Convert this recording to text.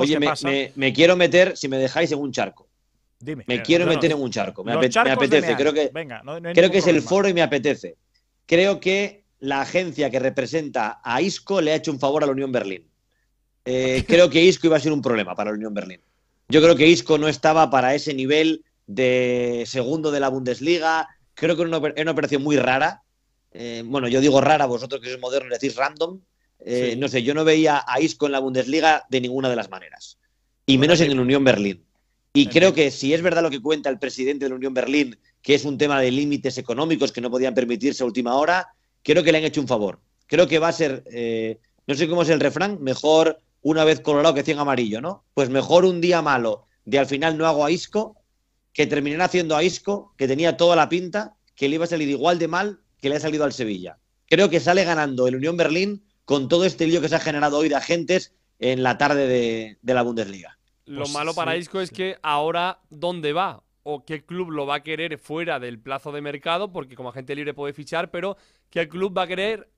Oye, me, quiero meter, si me dejáis, en un charco. Dime. Me eh, quiero meter en un charco. Me, apetece. Creo que, es el foro y me apetece. Creo que la agencia que representa a ISCO le ha hecho un favor a la Unión Berlín. Eh, creo que ISCO iba a ser un problema para la Unión Berlín. Yo creo que ISCO no estaba para ese nivel de segundo de la Bundesliga. Creo que es una, operación muy rara. Eh, bueno, yo digo rara, vosotros que sois modernos decís random. Eh, no sé, yo no veía a Isco en la Bundesliga de ninguna de las maneras, y menos en el Unión Berlín. Y creo que si es verdad lo que cuenta el presidente de la Unión Berlín, que es un tema de límites económicos que no podían permitirse a última hora, creo que le han hecho un favor. Creo que va a ser, eh, no sé cómo es el refrán, mejor una vez colorado que cien amarillo, ¿no? Pues mejor un día malo de al final no hago a Isco, que terminé haciendo a Isco, que tenía toda la pinta, que le iba a salir igual de mal que le ha salido al Sevilla. Creo que sale ganando el Unión Berlín con todo este lío que se ha generado hoy de agentes en la tarde de, la Bundesliga. Lo pues malo para Isco es que ahora, ¿dónde va? ¿O qué club lo va a querer fuera del plazo de mercado? Porque como agente libre puede fichar, pero ¿qué club va a querer